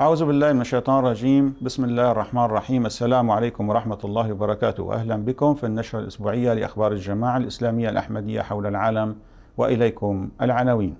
أعوذ بالله من الشيطان الرجيم بسم الله الرحمن الرحيم السلام عليكم ورحمة الله وبركاته أهلا بكم في النشرة الأسبوعية لأخبار الجماعة الإسلامية الأحمدية حول العالم وإليكم العناوين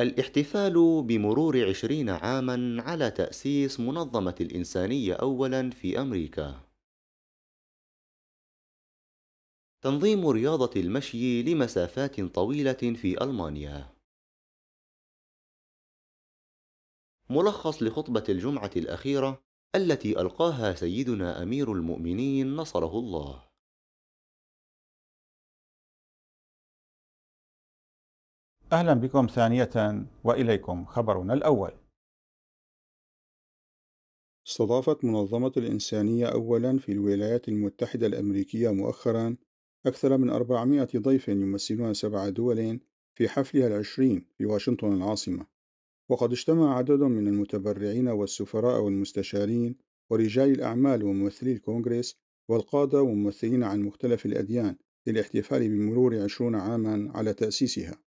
الاحتفال بمرور عشرين عاما على تأسيس منظمة الإنسانية أولا في أمريكا تنظيم رياضة المشي لمسافات طويلة في ألمانيا ملخص لخطبة الجمعة الأخيرة التي ألقاها سيدنا أمير المؤمنين نصره الله. أهلا بكم ثانية وإليكم خبرنا الأول. استضافت منظمة الإنسانية أولا في الولايات المتحدة الأمريكية مؤخرا أكثر من 400 ضيف يمثلون سبع دول في حفلها العشرين في واشنطن العاصمة وقد اجتمع عدد من المتبرعين والسفراء والمستشارين ورجال الأعمال وممثلي الكونغرس والقادة وممثلين عن مختلف الأديان للاحتفال بمرور عشرون عاما على تأسيسها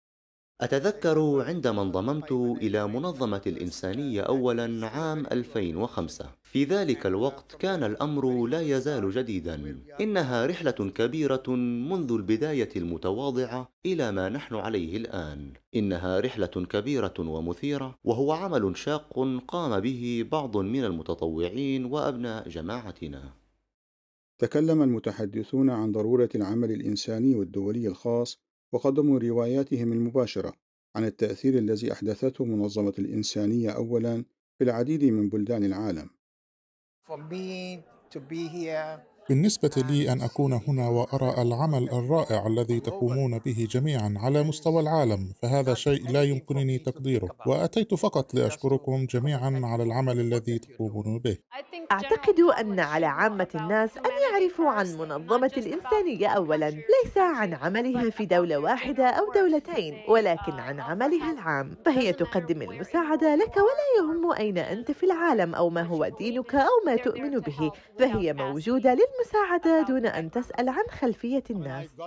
أتذكر عندما انضممت إلى منظمة الإنسانية أولاً عام 2005 في ذلك الوقت كان الأمر لا يزال جديداً إنها رحلة كبيرة منذ البداية المتواضعة إلى ما نحن عليه الآن إنها رحلة كبيرة ومثيرة وهو عمل شاق قام به بعض من المتطوعين وأبناء جماعتنا تكلم المتحدثون عن ضرورة العمل الإنساني والدولي الخاص وقدموا رواياتهم المباشرة عن التأثير الذي أحدثته منظمة الإنسانية أولا في العديد من بلدان العالم. For me to be here بالنسبة لي أن أكون هنا وأرى العمل الرائع الذي تقومون به جميعا على مستوى العالم فهذا شيء لا يمكنني تقديره وأتيت فقط لأشكركم جميعا على العمل الذي تقومون به أعتقد أن على عامة الناس أن يعرفوا عن منظمة الإنسانية أولا ليس عن عملها في دولة واحدة أو دولتين ولكن عن عملها العام فهي تقدم المساعدة لك ولا يهم أين أنت في العالم أو ما هو دينك أو ما تؤمن به فهي موجودة للمساعدة المساعدة دون أن تسأل عن خلفية الناس uh,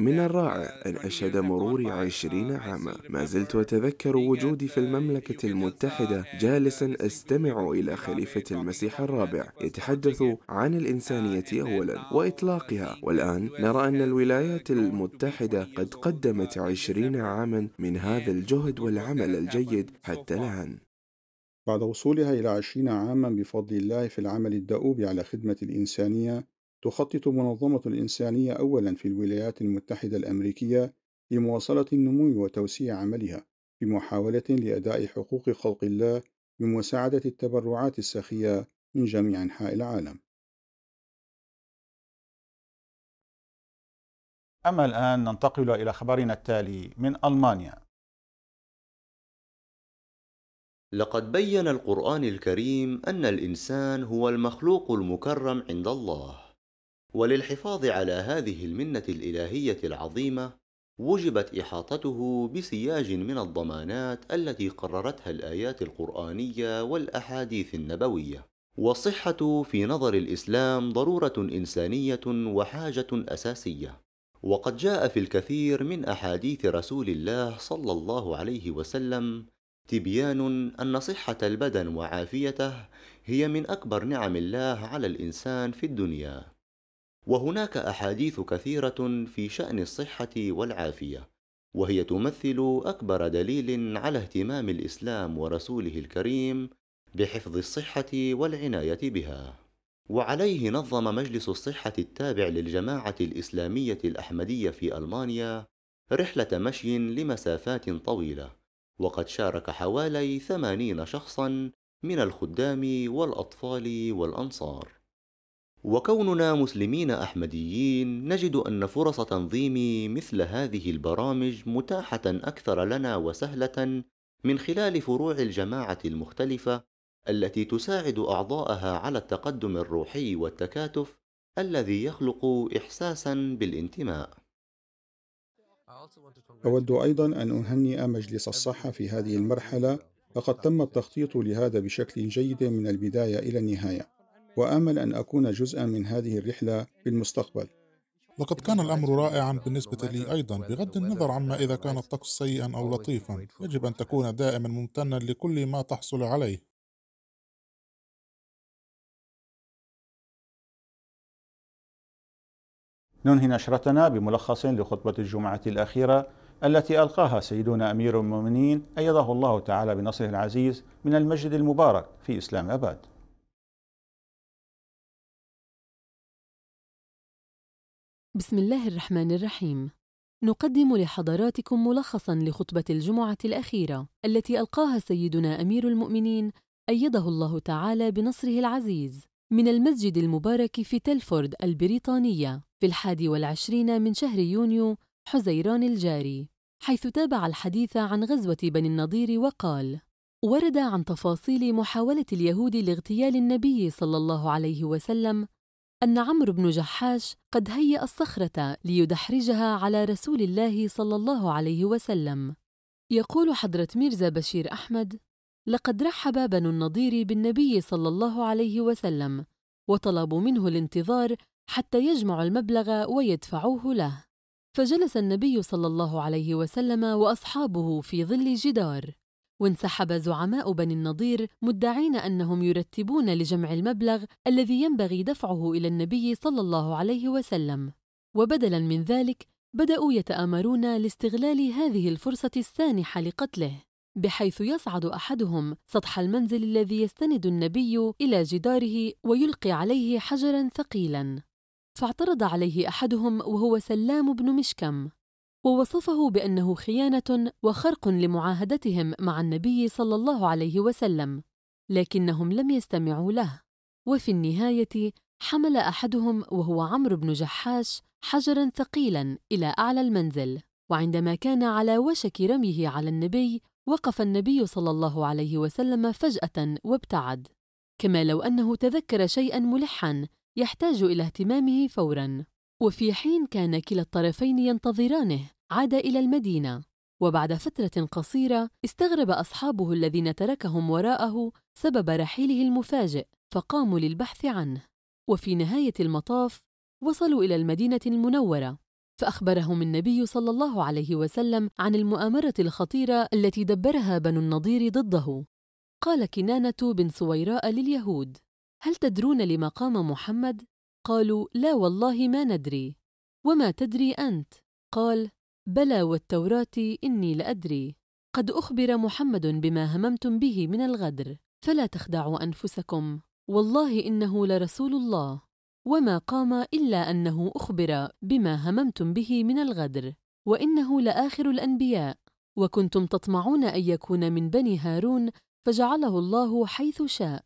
من الرائع uh, أن أشهد مرور uh, عشرين عاما ما زلت أتذكر وجودي في المملكة المتحدة جالسا أستمع إلى خليفة المسيح الرابع يتحدث عن الإنسانية أولا وإطلاقها والآن نرى أن الولايات المتحدة قد قدمت عشرين عاما من هذا الجهد والعمل الجيد حتى الآن بعد وصولها إلى عشرين عاما بفضل الله في العمل الدؤوب على خدمة الإنسانية تخطط منظمة الإنسانية أولا في الولايات المتحدة الأمريكية لمواصلة النمو وتوسيع عملها بمحاولة لأداء حقوق خلق الله بمساعدة التبرعات السخية من جميع أنحاء العالم أما الآن ننتقل إلى خبرنا التالي من ألمانيا لقد بين القرآن الكريم أن الإنسان هو المخلوق المكرم عند الله، وللحفاظ على هذه المنة الإلهية العظيمة، وجبت إحاطته بسياج من الضمانات التي قررتها الآيات القرآنية والأحاديث النبوية. والصحة في نظر الإسلام ضرورة إنسانية وحاجة أساسية. وقد جاء في الكثير من أحاديث رسول الله صلى الله عليه وسلم تبيان أن صحة البدن وعافيته هي من أكبر نعم الله على الإنسان في الدنيا. وهناك أحاديث كثيرة في شأن الصحة والعافية، وهي تمثل أكبر دليل على اهتمام الإسلام ورسوله الكريم بحفظ الصحة والعناية بها. وعليه نظم مجلس الصحة التابع للجماعة الإسلامية الأحمدية في ألمانيا رحلة مشي لمسافات طويلة وقد شارك حوالي ثمانين شخصا من الخدام والأطفال والأنصار وكوننا مسلمين أحمديين نجد أن فرص تنظيم مثل هذه البرامج متاحة أكثر لنا وسهلة من خلال فروع الجماعة المختلفة التي تساعد أعضاءها على التقدم الروحي والتكاتف الذي يخلق إحساسا بالانتماء أود أيضا أن أهنئ مجلس الصحة في هذه المرحلة لقد تم التخطيط لهذا بشكل جيد من البداية إلى النهاية وآمل أن أكون جزءا من هذه الرحلة في المستقبل لقد كان الأمر رائعا بالنسبة لي أيضا بغض النظر عما إذا كان الطقس سيئا أو لطيفا يجب أن تكون دائما ممتنا لكل ما تحصل عليه ننهي نشرتنا بملخص لخطبة الجمعة الأخيرة التي ألقاها سيدنا أمير المؤمنين أيده الله تعالى بنصره العزيز من المسجد المبارك في إسلام أباد بسم الله الرحمن الرحيم نقدم لحضراتكم ملخصا لخطبة الجمعة الأخيرة التي ألقاها سيدنا أمير المؤمنين أيده الله تعالى بنصره العزيز من المسجد المبارك في تلفورد البريطانية الحادي والعشرين من شهر يونيو حزيران الجاري حيث تابع الحديث عن غزوة بني النضير وقال ورد عن تفاصيل محاولة اليهود لاغتيال النبي صلى الله عليه وسلم أن عمرو بن جحاش قد هيأ الصخرة ليدحرجها على رسول الله صلى الله عليه وسلم يقول حضرة ميرزا بشير أحمد لقد رحب بنو النضير بالنبي صلى الله عليه وسلم وطلبوا منه الانتظار حتى يجمع المبلغ ويدفعوه له فجلس النبي صلى الله عليه وسلم واصحابه في ظل جدار وانسحب زعماء بني النضير مدعين انهم يرتبون لجمع المبلغ الذي ينبغي دفعه الى النبي صلى الله عليه وسلم وبدلا من ذلك بداوا يتامرون لاستغلال هذه الفرصه السانحه لقتله بحيث يصعد احدهم سطح المنزل الذي يستند النبي الى جداره ويلقي عليه حجرا ثقيلا فاعترض عليه احدهم وهو سلام بن مشكم ووصفه بانه خيانه وخرق لمعاهدتهم مع النبي صلى الله عليه وسلم لكنهم لم يستمعوا له وفي النهايه حمل احدهم وهو عمرو بن جحاش حجرا ثقيلا الى اعلى المنزل وعندما كان على وشك رميه على النبي وقف النبي صلى الله عليه وسلم فجاه وابتعد كما لو انه تذكر شيئا ملحا يحتاج إلى اهتمامه فوراً وفي حين كان كلا الطرفين ينتظرانه عاد إلى المدينة وبعد فترة قصيرة استغرب أصحابه الذين تركهم وراءه سبب رحيله المفاجئ فقاموا للبحث عنه وفي نهاية المطاف وصلوا إلى المدينة المنورة فأخبرهم النبي صلى الله عليه وسلم عن المؤامرة الخطيرة التي دبرها بنو النضير ضده قال كنانة بن سويراء لليهود هل تدرون لما قام محمد؟ قالوا لا والله ما ندري وما تدري أنت؟ قال بلى والتوراة إني لأدري قد أخبر محمد بما هممتم به من الغدر فلا تخدعوا أنفسكم والله إنه لرسول الله وما قام إلا أنه أخبر بما هممتم به من الغدر وإنه لآخر الأنبياء وكنتم تطمعون أن يكون من بني هارون فجعله الله حيث شاء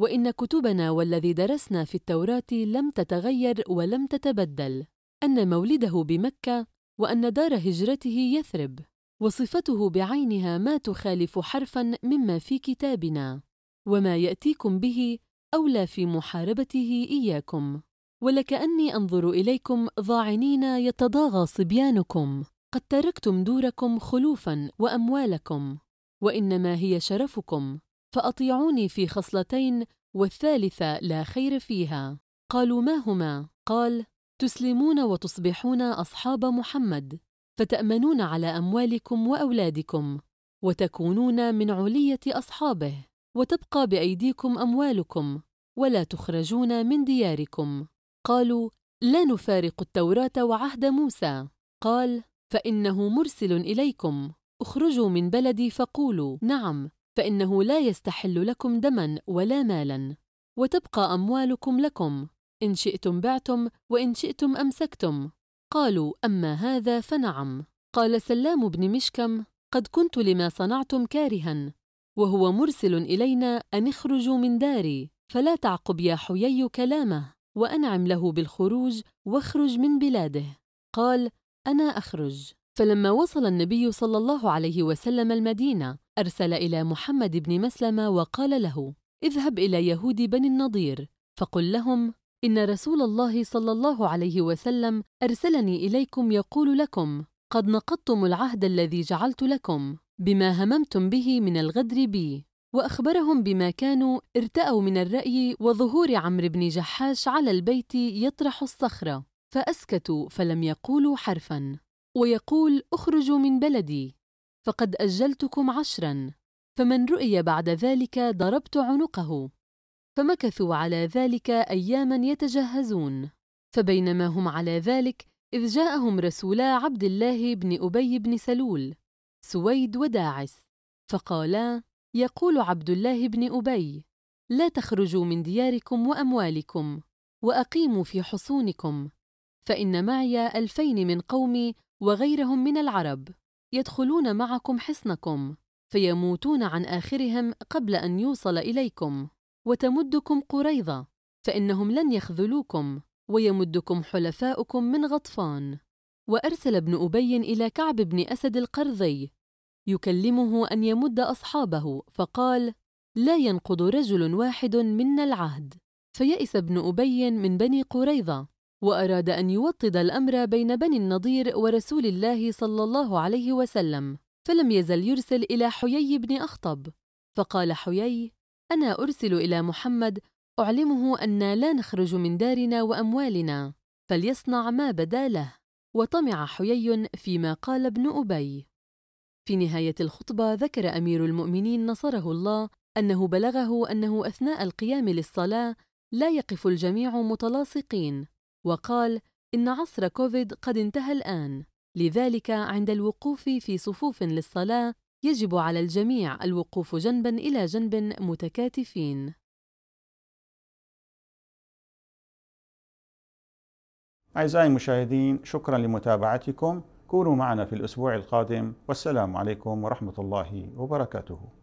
وان كتبنا والذي درسنا في التوراه لم تتغير ولم تتبدل ان مولده بمكه وان دار هجرته يثرب وصفته بعينها ما تخالف حرفا مما في كتابنا وما ياتيكم به اولى في محاربته اياكم ولكاني انظر اليكم ظاعنين يتضاغى صبيانكم قد تركتم دوركم خلوفا واموالكم وانما هي شرفكم فأطيعوني في خصلتين والثالثة لا خير فيها قالوا ما هما؟ قال تسلمون وتصبحون أصحاب محمد فتأمنون على أموالكم وأولادكم وتكونون من علية أصحابه وتبقى بأيديكم أموالكم ولا تخرجون من دياركم قالوا لا نفارق التوراة وعهد موسى قال فإنه مرسل إليكم اخرجوا من بلدي فقولوا نعم فإنه لا يستحل لكم دما ولا مالا وتبقى أموالكم لكم إن شئتم بعتم وإن شئتم أمسكتم قالوا أما هذا فنعم قال سلام بن مشكم قد كنت لما صنعتم كارها وهو مرسل إلينا أن اخرجوا من داري فلا تعقب يا حيي كلامه وأنعم له بالخروج واخرج من بلاده قال أنا أخرج فلما وصل النبي صلى الله عليه وسلم المدينة أرسل إلى محمد بن مسلمة وقال له اذهب إلى يهود بني النضير فقل لهم إن رسول الله صلى الله عليه وسلم أرسلني إليكم يقول لكم قد نقضتم العهد الذي جعلت لكم بما هممتم به من الغدر بي وأخبرهم بما كانوا ارتأوا من الرأي وظهور عمرو بن جحاش على البيت يطرح الصخرة فأسكتوا فلم يقولوا حرفاً ويقول اخرجوا من بلدي فقد أجلتكم عشرا فمن رؤي بعد ذلك ضربت عنقه فمكثوا على ذلك أياما يتجهزون فبينما هم على ذلك إذ جاءهم رسولا عبد الله بن أبي بن سلول سويد وداعس فقالا يقول عبد الله بن أبي لا تخرجوا من دياركم وأموالكم وأقيموا في حصونكم فإن معي ألفين من قومي وغيرهم من العرب يدخلون معكم حصنكم فيموتون عن آخرهم قبل أن يوصل إليكم وتمدكم قريظة فإنهم لن يخذلوكم ويمدكم حلفاؤكم من غطفان وأرسل ابن أبي إلى كعب بن أسد القرظي يكلمه أن يمد أصحابه فقال لا ينقض رجل واحد منا العهد فيئس ابن أبي من بني قريظة وأراد أن يوطد الأمر بين بني النضير ورسول الله صلى الله عليه وسلم فلم يزل يرسل إلى حيي بن أخطب فقال حيي أنا أرسل إلى محمد أعلمه انا لا نخرج من دارنا وأموالنا فليصنع ما بدا له وطمع حيي فيما قال ابن أبي في نهاية الخطبة ذكر أمير المؤمنين نصره الله أنه بلغه أنه أثناء القيام للصلاة لا يقف الجميع متلاصقين وقال إن عصر كوفيد قد انتهى الآن لذلك عند الوقوف في صفوف للصلاة يجب على الجميع الوقوف جنبا إلى جنب متكاتفين أعزائي المشاهدين شكرا لمتابعتكم كونوا معنا في الأسبوع القادم والسلام عليكم ورحمة الله وبركاته